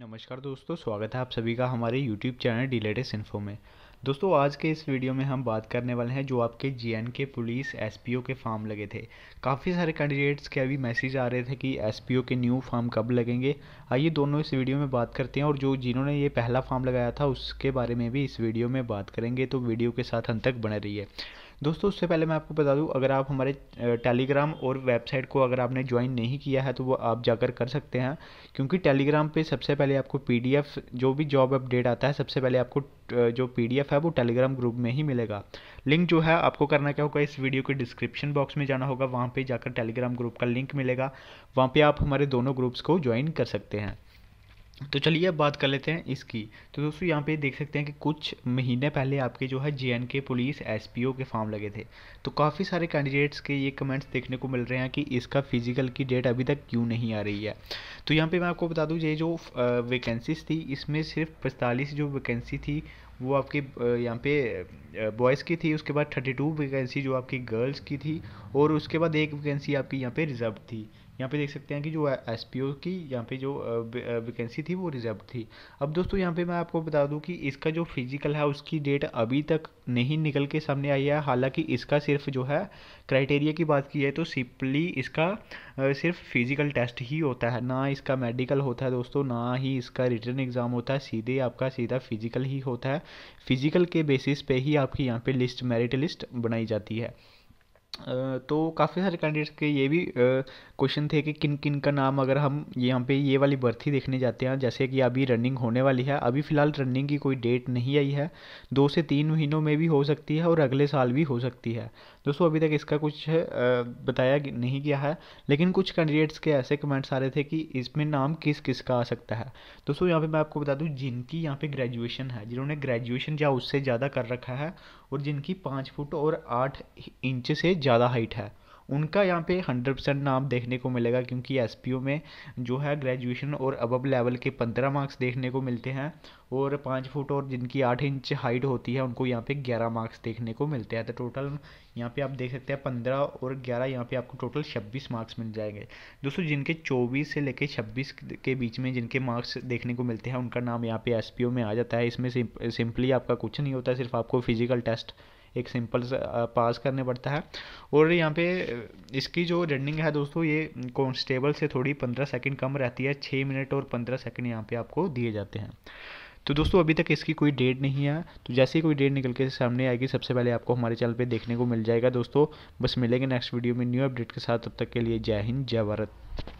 नमस्कार दोस्तों स्वागत है आप सभी का हमारे YouTube channel the latest info में दोस्तों आज के इस वीडियो में हम बात करने वाले हैं जो आपके एंड के पुलिस ओ के फॉर्म लगे थे काफ़ी सारे कैंडिडेट्स के अभी मैसेज आ रहे थे कि ओ के न्यू फॉर्म कब लगेंगे आइए दोनों इस वीडियो में बात करते हैं और जो जिन्होंने ये पहला फॉर्म लगाया था उसके बारे में भी इस वीडियो में बात करेंगे तो वीडियो के साथ अंत तक बने है दोस्तों उससे पहले मैं आपको बता दूँ अगर आप हमारे टेलीग्राम और वेबसाइट को अगर आपने ज्वाइन नहीं किया है तो वो आप जाकर कर सकते हैं क्योंकि टेलीग्राम पे सबसे पहले आपको पीडीएफ जो भी जॉब अपडेट आता है सबसे पहले आपको जो पीडीएफ है वो टेलीग्राम ग्रुप में ही मिलेगा लिंक जो है आपको करना क्या होगा इस वीडियो के डिस्क्रिप्शन बॉक्स में जाना होगा वहाँ पर जाकर टेलीग्राम ग्रुप का लिंक मिलेगा वहाँ पर आप हमारे दोनों ग्रुप्स को ज्वाइन कर सकते हैं तो चलिए अब बात कर लेते हैं इसकी तो दोस्तों यहाँ पे देख सकते हैं कि कुछ महीने पहले आपके जो है जे पुलिस एसपीओ के फॉर्म लगे थे तो काफ़ी सारे कैंडिडेट्स के ये कमेंट्स देखने को मिल रहे हैं कि इसका फिजिकल की डेट अभी तक क्यों नहीं आ रही है तो यहाँ पे मैं आपको बता दूँ ये जो वैकेंसीज थी इसमें सिर्फ पैंतालीस जो वैकेंसी थी वो आपके यहाँ पे बॉयज़ की थी उसके बाद थर्टी टू वैकेंसी जो आपकी गर्ल्स की थी और उसके बाद एक वैकेंसी आपकी यहाँ पर रिजर्व थी यहाँ पे देख सकते हैं कि जो एस की यहाँ पे जो वैकेंसी थी वो रिजर्व थी अब दोस्तों यहाँ पे मैं आपको बता दूँ कि इसका जो फिजिकल है उसकी डेट अभी तक नहीं निकल के सामने आई है हालांकि इसका सिर्फ जो है क्राइटेरिया की बात की है तो सिंपली इसका सिर्फ फिजिकल टेस्ट ही होता है ना इसका मेडिकल होता है दोस्तों ना ही इसका रिटर्न एग्ज़ाम होता है सीधे आपका सीधा फिजिकल ही होता है फिजिकल के बेसिस पे ही आपकी यहाँ पे लिस्ट मेरिट लिस्ट बनाई जाती है तो काफ़ी सारे कैंडिडेट्स के ये भी क्वेश्चन थे कि किन किन का नाम अगर हम यहाँ पे ये वाली भर्ती देखने जाते हैं जैसे कि अभी रनिंग होने वाली है अभी फ़िलहाल रनिंग की कोई डेट नहीं आई है दो से तीन महीनों में भी हो सकती है और अगले साल भी हो सकती है दोस्तों अभी तक इसका कुछ बताया नहीं गया है लेकिन कुछ कैंडिडेट्स के ऐसे कमेंट्स आ रहे थे कि इसमें नाम किस किस का आ सकता है दोस्तों यहाँ पर मैं आपको बता दूँ जिनकी यहाँ पर ग्रेजुएशन है जिन्होंने ग्रेजुएशन या उससे ज़्यादा कर रखा है और जिनकी पाँच फुट और आठ इंच से ज़्यादा हाइट है उनका यहाँ पे हंड्रेड परसेंट नाम देखने को मिलेगा क्योंकि एस में जो है ग्रेजुएशन और अबब लेवल के पंद्रह मार्क्स देखने को मिलते हैं और पाँच फुट और जिनकी आठ इंच हाइट होती है उनको यहाँ पे ग्यारह मार्क्स देखने को मिलते हैं तो टोटल यहाँ पे आप देख सकते हैं पंद्रह और ग्यारह यहाँ पे आपको टोटल छब्बीस मार्क्स मिल जाएंगे दोस्तों जिनके चौबीस से लेकर छब्बीस के बीच में जिनके मार्क्स देखने को मिलते हैं उनका नाम यहाँ पे एस में आ जाता है इसमें सिंपली आपका कुछ नहीं होता सिर्फ आपको फिजिकल टेस्ट एक सिंपल पास करने पड़ता है और यहाँ पे इसकी जो रनिंग है दोस्तों ये कॉन्स्टेबल से थोड़ी पंद्रह सेकेंड कम रहती है छः मिनट और पंद्रह सेकेंड यहाँ पे आपको दिए जाते हैं तो दोस्तों अभी तक इसकी कोई डेट नहीं है तो जैसे ही कोई डेट निकल के सामने आएगी सबसे पहले आपको हमारे चैनल पे देखने को मिल जाएगा दोस्तों बस मिलेंगे नेक्स्ट वीडियो में न्यू अपडेट के साथ तब तक के लिए जय हिंद जय भारत